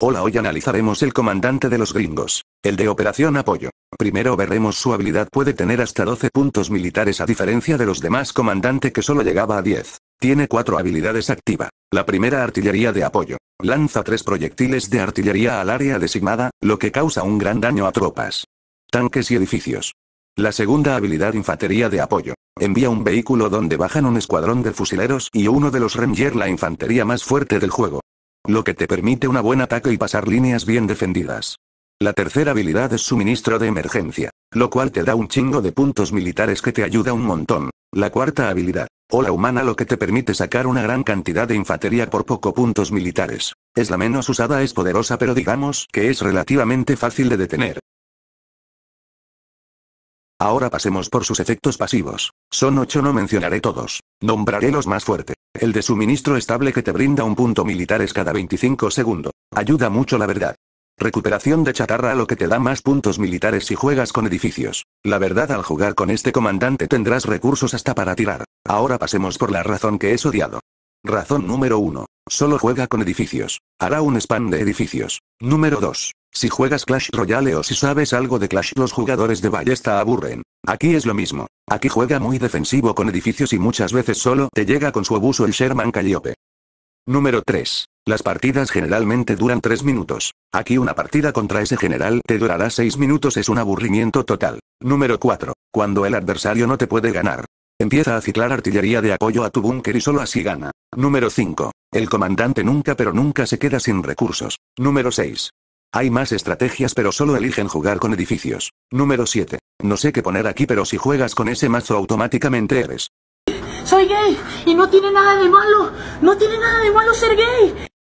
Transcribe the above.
Hola hoy analizaremos el comandante de los gringos. El de Operación Apoyo. Primero veremos su habilidad puede tener hasta 12 puntos militares a diferencia de los demás comandante que solo llegaba a 10. Tiene cuatro habilidades activa. La primera artillería de apoyo. Lanza 3 proyectiles de artillería al área designada, lo que causa un gran daño a tropas. Tanques y edificios. La segunda habilidad infantería de apoyo. Envía un vehículo donde bajan un escuadrón de fusileros y uno de los Ranger la infantería más fuerte del juego lo que te permite una buen ataque y pasar líneas bien defendidas. La tercera habilidad es suministro de emergencia, lo cual te da un chingo de puntos militares que te ayuda un montón. La cuarta habilidad, ola humana lo que te permite sacar una gran cantidad de infantería por poco puntos militares. Es la menos usada, es poderosa pero digamos que es relativamente fácil de detener. Ahora pasemos por sus efectos pasivos. Son ocho, no mencionaré todos. Nombraré los más fuertes. El de suministro estable que te brinda un punto militar es cada 25 segundos. Ayuda mucho la verdad. Recuperación de chatarra lo que te da más puntos militares si juegas con edificios. La verdad al jugar con este comandante tendrás recursos hasta para tirar. Ahora pasemos por la razón que es odiado. Razón número 1. Solo juega con edificios. Hará un spam de edificios. Número 2. Si juegas Clash Royale o si sabes algo de Clash los jugadores de ballesta aburren. Aquí es lo mismo. Aquí juega muy defensivo con edificios y muchas veces solo te llega con su abuso el Sherman Calliope. Número 3. Las partidas generalmente duran 3 minutos. Aquí una partida contra ese general te durará 6 minutos es un aburrimiento total. Número 4. Cuando el adversario no te puede ganar. Empieza a ciclar artillería de apoyo a tu búnker y solo así gana. Número 5. El comandante nunca pero nunca se queda sin recursos. Número 6. Hay más estrategias pero solo eligen jugar con edificios. Número 7. No sé qué poner aquí pero si juegas con ese mazo automáticamente eres. Soy gay y no tiene nada de malo. No tiene nada de malo ser gay.